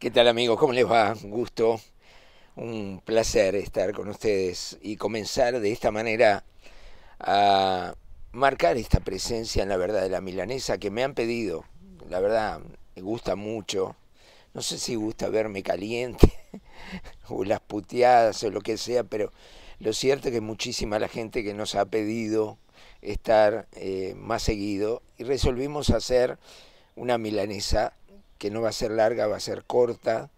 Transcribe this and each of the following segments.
¿Qué tal amigos? ¿Cómo les va? Un gusto, un placer estar con ustedes y comenzar de esta manera a marcar esta presencia en la verdad de la milanesa que me han pedido. La verdad, me gusta mucho. No sé si gusta verme caliente o las puteadas o lo que sea, pero lo cierto es que muchísima la gente que nos ha pedido estar eh, más seguido y resolvimos hacer una milanesa que no va a ser larga, va a ser corta,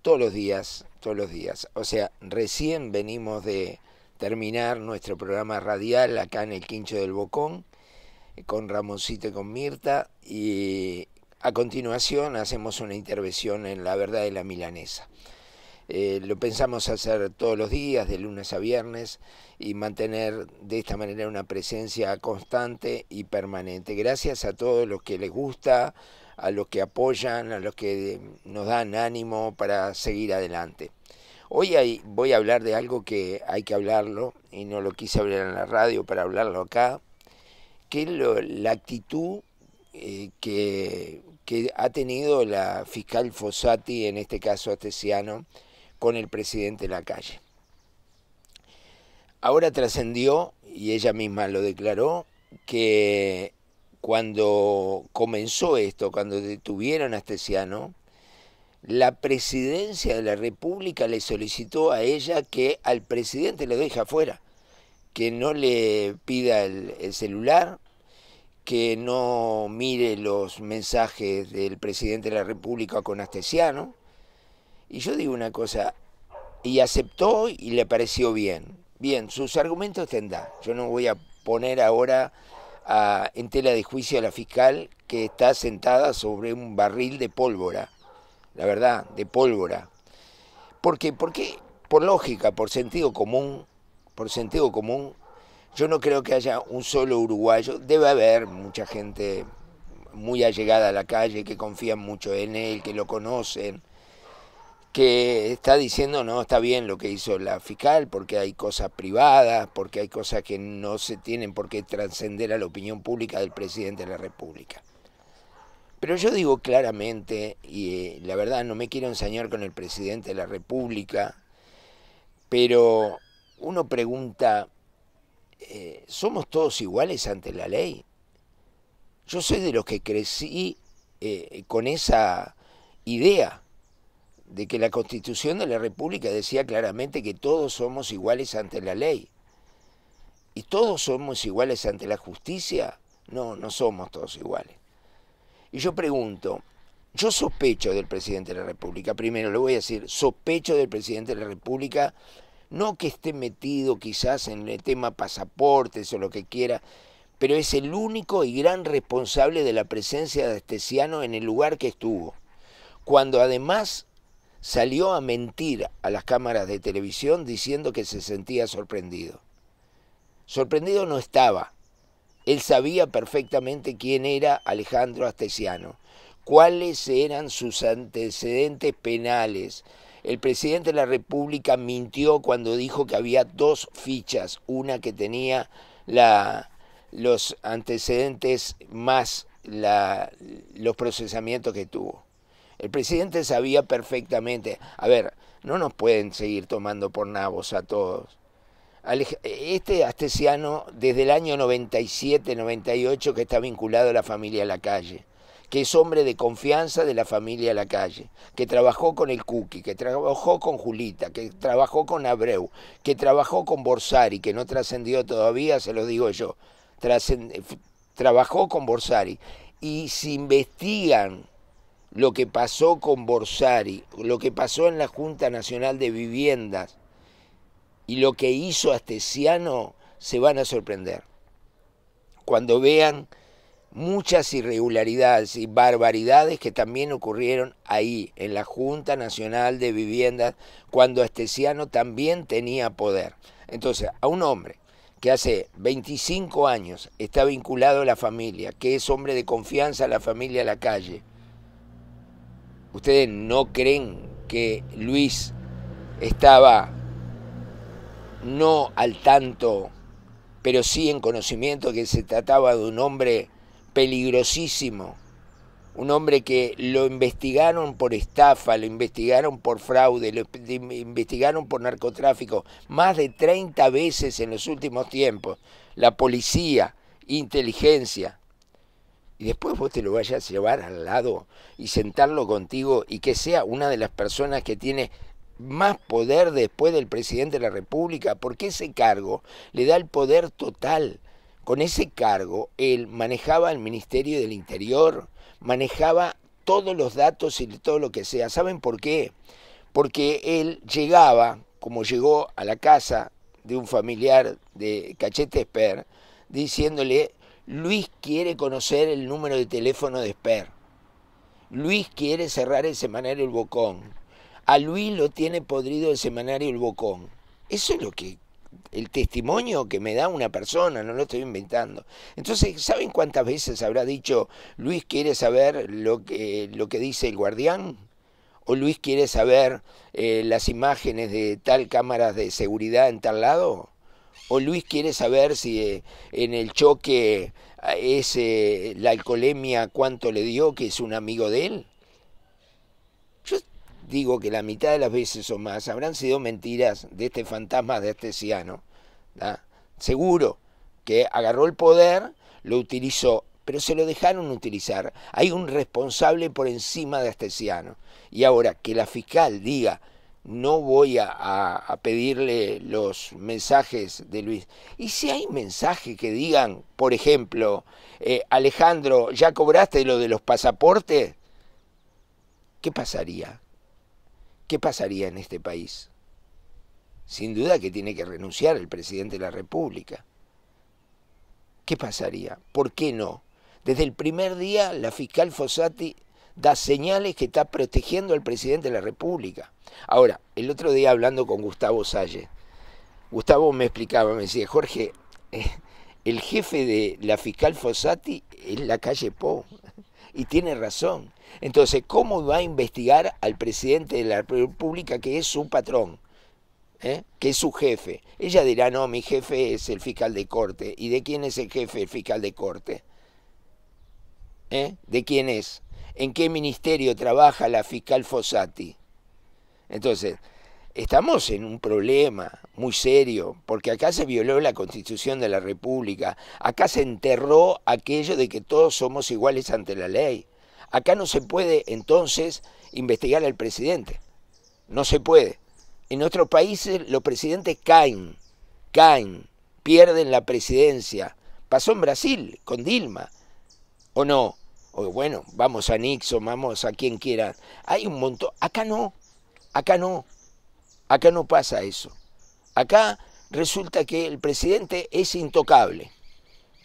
todos los días, todos los días. O sea, recién venimos de terminar nuestro programa radial acá en el Quincho del Bocón, eh, con Ramoncito y con Mirta, y a continuación hacemos una intervención en La Verdad de la Milanesa. Eh, lo pensamos hacer todos los días, de lunes a viernes, y mantener de esta manera una presencia constante y permanente. Gracias a todos los que les gusta, a los que apoyan, a los que eh, nos dan ánimo para seguir adelante. Hoy voy a hablar de algo que hay que hablarlo y no lo quise hablar en la radio para hablarlo acá, que es la actitud eh, que, que, ha tenido la fiscal Fossati, en este caso Astesiano, con el presidente de la calle. Ahora trascendió, y ella misma lo declaró, que cuando comenzó esto, cuando detuvieron a Astesiano, la presidencia de la República le solicitó a ella que al presidente le deje afuera, que no le pida el, celular, que no mire los mensajes del presidente de la República con Astesiano. Y yo digo una cosa, y aceptó y le pareció bien. Bien, sus argumentos tendrá, Yo no voy a poner ahora en tela de juicio a la fiscal que está sentada sobre un barril de pólvora, la verdad, de pólvora. ¿Por qué? Porque por lógica, por sentido común, por sentido común, yo no creo que haya un solo uruguayo, debe haber mucha gente muy allegada a la calle que confían mucho en él, que lo conocen, que está diciendo no está bien lo que hizo la fiscal porque hay cosas privadas, porque hay cosas que no se tienen por qué trascender a la opinión pública del presidente de la República. Pero yo digo claramente, y eh, la verdad no me quiero ensañar con el presidente de la República, pero uno pregunta, eh, ¿somos todos iguales ante la ley? Yo soy de los que crecí eh, con esa idea de que la Constitución de la República decía claramente que todos somos iguales ante la ley. ¿Y todos somos iguales ante la justicia? No, no somos todos iguales. Y yo pregunto, yo sospecho del presidente de la República, primero le voy a decir, sospecho del presidente de la República, no que esté metido quizás en el tema pasaportes o lo que quiera, pero es el único y gran responsable de la presencia de Astesiano en el lugar que estuvo, cuando además salió a mentir a las cámaras de televisión diciendo que se sentía sorprendido. Sorprendido no estaba. Él sabía perfectamente quién era Alejandro Astesiano, cuáles eran sus antecedentes penales. El presidente de la República mintió cuando dijo que había dos fichas, una que tenía los antecedentes más los procesamientos que tuvo. El presidente sabía perfectamente, a ver, no nos pueden seguir tomando por nabos a todos. Este astesiano, desde el año 97-98, que está vinculado a la familia La Calle, que es hombre de confianza de la familia La Calle, que trabajó con el Cuqui, que trabajó con Julita, que trabajó con Abreu, que trabajó con Borsari, que no trascendió todavía, se lo digo yo, trabajó con Borsari. Y se investigan lo que pasó con Borsari, lo que pasó en la Junta Nacional de Viviendas y lo que hizo Astesiano, se van a sorprender. Cuando vean muchas irregularidades y barbaridades que también ocurrieron ahí, en la Junta Nacional de Viviendas, cuando Astesiano también tenía poder. Entonces, a un hombre que hace 25 años está vinculado a la familia, que es hombre de confianza a la familia a la calle, ¿Ustedes no creen que Luis estaba no al tanto, pero sí en conocimiento que se trataba de un hombre peligrosísimo? Un hombre que lo investigaron por estafa, lo investigaron por fraude, lo investigaron por narcotráfico más de 30 veces en los últimos tiempos. La policía, inteligencia, y después vos te lo vayas a llevar al lado y sentarlo contigo y que sea una de las personas que tiene más poder después del presidente de la República, porque ese cargo le da el poder total. Con ese cargo él manejaba el Ministerio del Interior, manejaba todos los datos y todo lo que sea. ¿Saben por qué? Porque él llegaba, como llegó a la casa de un familiar de Cachete Esper, diciéndole Luis quiere conocer el número de teléfono de Sper. Luis quiere cerrar el semanario El Bocón. A Luis lo tiene podrido el semanario El Bocón. Eso es lo que el testimonio que me da una persona, no lo estoy inventando. Entonces, ¿saben cuántas veces habrá dicho Luis quiere saber lo que, lo que dice el guardián? ¿O Luis quiere saber eh, las imágenes de tal cámara de seguridad en tal lado? o Luis quiere saber si eh, en el choque es la alcoholemia cuánto le dio, que es un amigo de él. Yo digo que la mitad de las veces o más habrán sido mentiras de este fantasma de este Seguro que agarró el poder, lo utilizó, pero se lo dejaron utilizar. Hay un responsable por encima de Astesiano. Y ahora que la fiscal diga no voy a, pedirle los mensajes de Luis. Y si hay mensajes que digan, por ejemplo, eh, Alejandro, ¿ya cobraste lo de los pasaportes? ¿Qué pasaría? ¿Qué pasaría en este país? Sin duda que tiene que renunciar el presidente de la República. ¿Qué pasaría? ¿Por qué no? Desde el primer día la fiscal Fossati da señales que está protegiendo al presidente de la República. Ahora, el otro día hablando con Gustavo Salle, Gustavo me explicaba, me decía, Jorge, eh, el jefe de la fiscal Fossati es la calle Po, y tiene razón. Entonces, ¿cómo va a investigar al presidente de la República que es su patrón? Eh, que es su jefe. Ella dirá, no, mi jefe es el fiscal de corte. ¿Y de quién es el jefe, el fiscal de corte? ¿Eh? ¿De quién es? en qué ministerio trabaja la fiscal Fossati. Entonces, estamos en un problema muy serio, porque acá se violó la constitución de la República, acá se enterró aquello de que todos somos iguales ante la ley. Acá no se puede entonces investigar al presidente, no se puede. En otros países los presidentes caen, caen, pierden la presidencia. Pasó en Brasil con Dilma, ¿o no? o bueno, vamos a Nixon, vamos a quien quiera. Hay un montón, acá no, acá no, acá no pasa eso. Acá resulta que el presidente es intocable.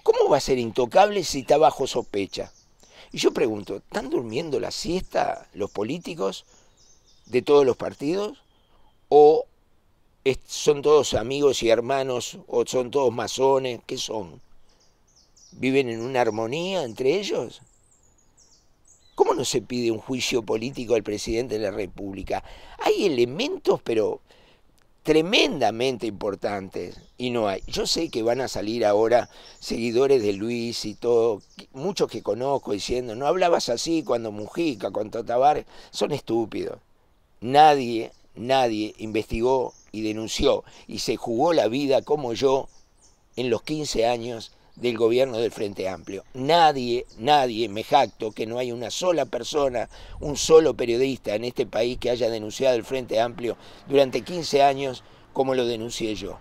¿Cómo va a ser intocable si está bajo sospecha? Y yo pregunto, ¿están durmiendo la siesta los políticos de todos los partidos? ¿O son todos amigos y hermanos? ¿O son todos masones? ¿Qué son? ¿Viven en una armonía entre ellos? ¿Cómo no se pide un juicio político al presidente de la República? Hay elementos, pero tremendamente importantes y no hay. Yo sé que van a salir ahora seguidores de Luis y todo, muchos que conozco diciendo, no hablabas así cuando Mujica, cuando Tabar, son estúpidos. Nadie, nadie investigó y denunció y se jugó la vida como yo en los 15 años del gobierno del Frente Amplio. Nadie, nadie, me jacto que no hay una sola persona, un solo periodista en este país que haya denunciado el Frente Amplio durante 15 años como lo denuncié yo.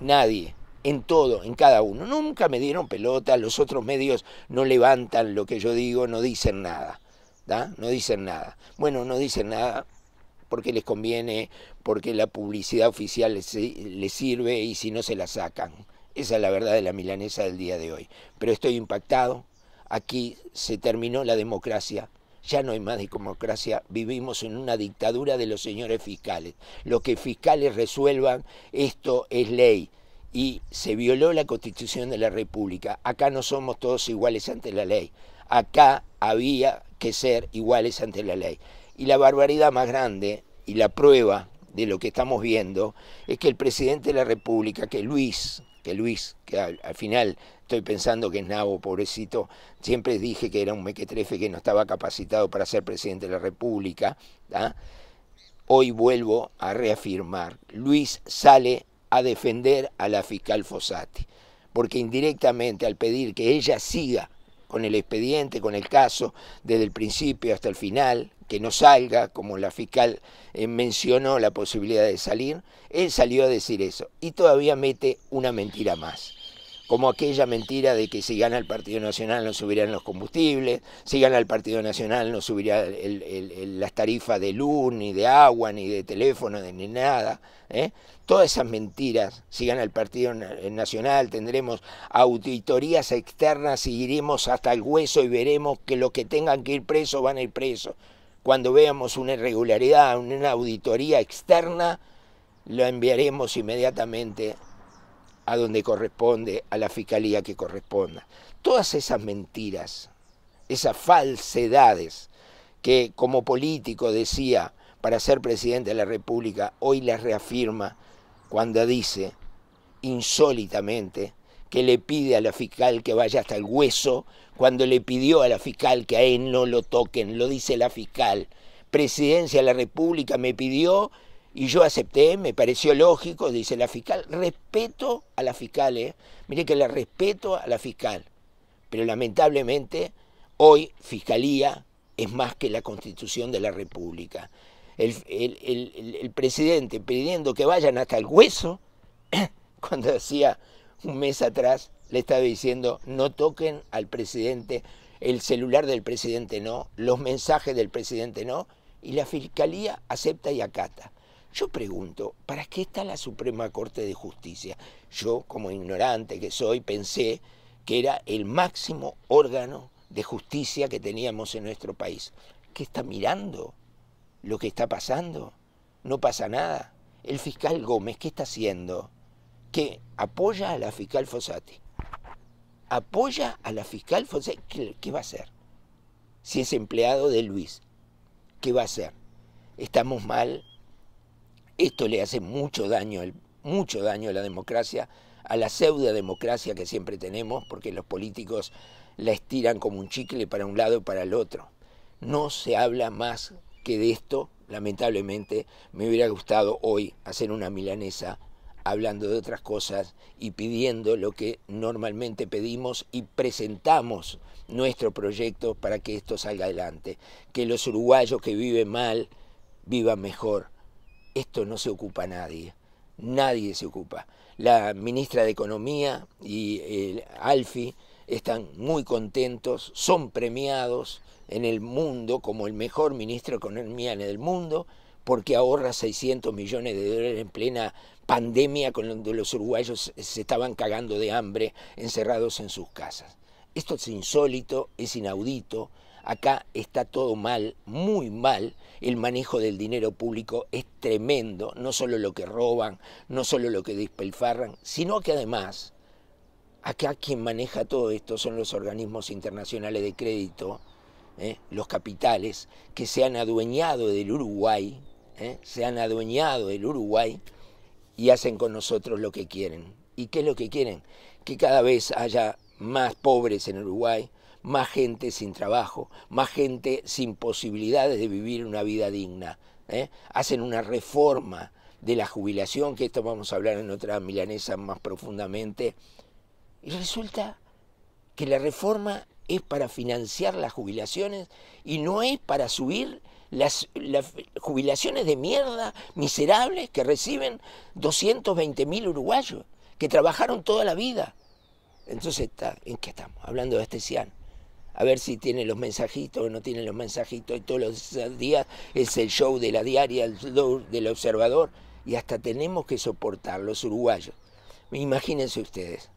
Nadie, en todo, en cada uno. Nunca me dieron pelota, los otros medios no levantan lo que yo digo, no dicen nada. ¿da? No dicen nada. Bueno, no dicen nada porque les conviene, porque la publicidad oficial les sirve y si no se la sacan. Esa es la verdad de la milanesa del día de hoy. Pero estoy impactado. Aquí se terminó la democracia. Ya no hay más democracia. Vivimos en una dictadura de los señores fiscales. Lo que fiscales resuelvan, esto es ley. Y se violó la constitución de la República. Acá no somos todos iguales ante la ley. Acá había que ser iguales ante la ley. Y la barbaridad más grande y la prueba de lo que estamos viendo es que el presidente de la República, que Luis que Luis, que al, final estoy pensando que es nabo, pobrecito, siempre dije que era un mequetrefe que no estaba capacitado para ser presidente de la República, ¿ah? hoy vuelvo a reafirmar, Luis sale a defender a la fiscal Fossati, porque indirectamente al pedir que ella siga con el expediente, con el caso, desde el principio hasta el final, que no salga, como la fiscal eh, mencionó la posibilidad de salir, él salió a decir eso y todavía mete una mentira más como aquella mentira de que si gana el Partido Nacional no subirán los combustibles, si gana el Partido Nacional no subirán las tarifas de luz, ni de agua, ni de teléfono, ni nada. ¿eh? Todas esas mentiras, si gana el Partido eh, Nacional tendremos auditorías externas y iremos hasta el hueso y veremos que los que tengan que ir presos van a ir presos. Cuando veamos una irregularidad, una auditoría externa, lo enviaremos inmediatamente a donde corresponde, a la fiscalía que corresponda. Todas esas mentiras, esas falsedades que como político decía para ser presidente de la República, hoy las reafirma cuando dice insólitamente que le pide a la fiscal que vaya hasta el hueso, cuando le pidió a la fiscal que a él no lo toquen, lo dice la fiscal. Presidencia de la República me pidió y yo acepté, me pareció lógico, dice la fiscal, respeto a la fiscal, ¿eh? mire que la respeto a la fiscal, pero lamentablemente hoy fiscalía es más que la constitución de la República. El, el presidente pidiendo que vayan hasta el hueso, cuando hacía un mes atrás, le estaba diciendo, no toquen al presidente, el celular del presidente no, los mensajes del presidente no, y la fiscalía acepta y acata. Yo pregunto, ¿para qué está la Suprema Corte de Justicia? Yo, como ignorante que soy, pensé que era el máximo órgano de justicia que teníamos en nuestro país. ¿Qué está mirando? ¿Lo que está pasando? No pasa nada. El fiscal Gómez, ¿qué está haciendo? ¿Qué? apoya a la fiscal Fossati. Apoya a la fiscal Fossati. ¿Qué, ¿Qué, va a hacer? Si es empleado de Luis, ¿qué va a hacer? Estamos mal esto le hace mucho daño, mucho daño a la democracia, a la democracia que siempre tenemos, porque los políticos la estiran como un chicle para un lado y para el otro. No se habla más que de esto, lamentablemente, me hubiera gustado hoy hacer una milanesa hablando de otras cosas y pidiendo lo que normalmente pedimos y presentamos nuestro proyecto para que esto salga adelante, que los uruguayos que viven mal vivan mejor, esto no se ocupa nadie, nadie se ocupa. La ministra de Economía y el Alfi están muy contentos, son premiados en el mundo como el mejor ministro de Economía del mundo porque ahorra 600 millones de dólares en plena pandemia donde los uruguayos se estaban cagando de hambre encerrados en sus casas. Esto es insólito, es inaudito, Acá está todo mal, muy mal. El manejo del dinero público es tremendo, no solo lo que roban, no solo lo que despelfarran, sino que además, acá quien maneja todo esto son los organismos internacionales de crédito, ¿eh? los capitales, que se han adueñado del Uruguay, ¿eh? se han adueñado del Uruguay y hacen con nosotros lo que quieren. ¿Y qué es lo que quieren? Que cada vez haya más pobres en Uruguay, más gente sin trabajo, más gente sin posibilidades de vivir una vida digna. ¿eh? Hacen una reforma de la jubilación, que esto vamos a hablar en otra milanesa más profundamente, y resulta que la reforma es para financiar las jubilaciones y no es para subir las, jubilaciones de mierda miserables que reciben 220 mil uruguayos que trabajaron toda la vida. Entonces, ¿en qué estamos? Hablando de este a ver si tiene los mensajitos o no tiene los mensajitos, y todos los días es el show de la diaria, el show del observador, y hasta tenemos que soportar los uruguayos. Imagínense ustedes,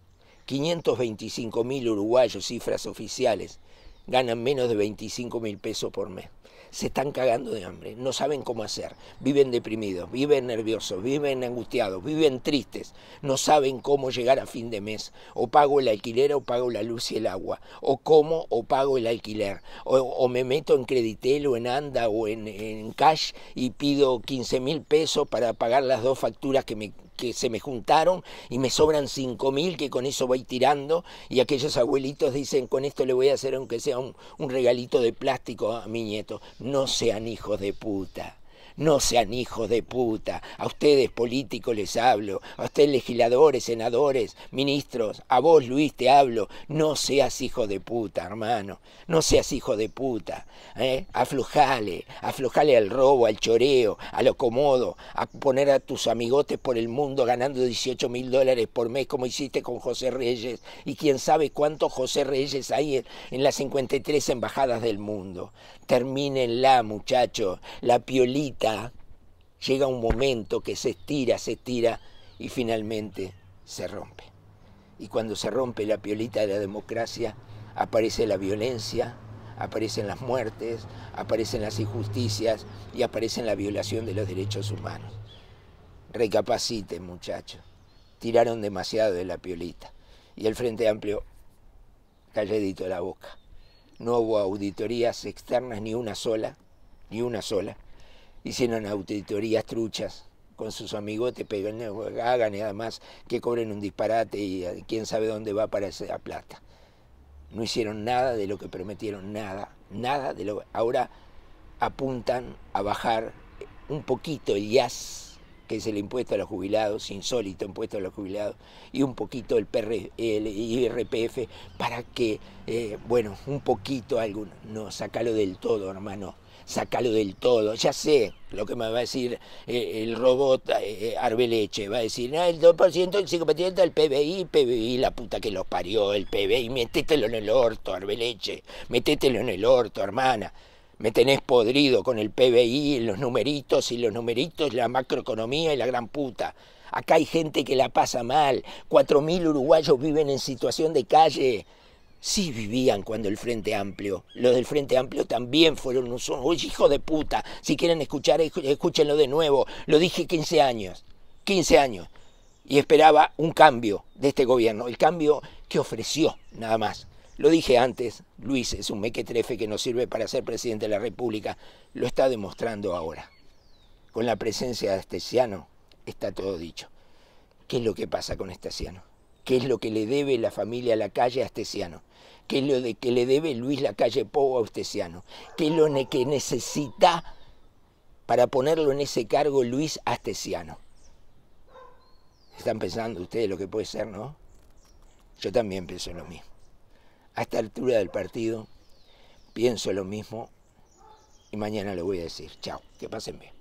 525 mil uruguayos, cifras oficiales, ganan menos de 25 mil pesos por mes se están cagando de hambre, no saben cómo hacer, viven deprimidos, viven nerviosos, viven angustiados, viven tristes, no saben cómo llegar a fin de mes, o pago el alquiler o pago la luz y el agua, o cómo o pago el alquiler, o, me meto en Creditel o en Anda o en, en Cash y pido 15 mil pesos para pagar las dos facturas que me que se me juntaron y me sobran mil que con eso voy tirando y aquellos abuelitos dicen con esto le voy a hacer aunque sea un, un regalito de plástico a mi nieto. No sean hijos de puta. No sean hijos de puta. A ustedes políticos les hablo, a ustedes legisladores, senadores, ministros, a vos Luis te hablo. No seas hijo de puta, hermano. No seas hijo de puta. ¿eh? Aflojale, aflojale al robo, al choreo, a lo comodo, a poner a tus amigotes por el mundo ganando 18 mil dólares por mes como hiciste con José Reyes y quién sabe cuántos José Reyes hay en, en las 53 embajadas del mundo. Termínenla, muchachos. La piolita llega un momento que se estira, se estira y finalmente se rompe. Y cuando se rompe la piolita de la democracia, aparece la violencia, aparecen las muertes, aparecen las injusticias y aparece la violación de los derechos humanos. Recapaciten, muchachos. Tiraron demasiado de la piolita. Y el Frente Amplio, calladito la boca. No hubo auditorías externas, ni una sola, ni una sola hicieron auditorías truchas con sus amigotes, pero hagan nada más que cobren un disparate y eh, quién sabe dónde va para esa plata. No hicieron nada de lo que prometieron, nada, nada de lo Ahora apuntan a bajar un poquito el IAS, que es el impuesto a los jubilados, insólito impuesto a los jubilados, y un poquito el, IRPF para que, eh, bueno, un poquito alguno, no, sacalo del todo, hermano sacalo del todo. Ya sé lo que me va a decir eh, el robot eh, eh, Arbeleche, va a decir, el 2%, el 5% del PBI, PBI, la puta que los parió, el PBI, metetelo en el orto, Arbeleche, metetelo en el orto, hermana me tenés podrido con el PBI, los numeritos y los numeritos, la macroeconomía y la gran puta. Acá hay gente que la pasa mal, 4.000 uruguayos viven en situación de calle, sí vivían cuando el Frente Amplio. Los del Frente Amplio también fueron un... son hijo de puta. Si quieren escuchar, escúchenlo de nuevo. Lo dije 15 años, 15 años. Y esperaba un cambio de este gobierno, el cambio que ofreció, nada más. Lo dije antes, Luis es un mequetrefe que no sirve para ser presidente de la República. Lo está demostrando ahora. Con la presencia de Astesiano está todo dicho. ¿Qué es lo que pasa con Esteciano? qué es lo que le debe la familia a la calle Astesiano, que es lo de que le debe Luis la calle Pou a Astesiano, qué es lo que necesita para ponerlo en ese cargo Luis Astesiano. Están pensando ustedes lo que puede ser, ¿no? Yo también pienso lo mismo. A esta altura del partido pienso lo mismo y mañana lo voy a decir. Chao, que pasen bien.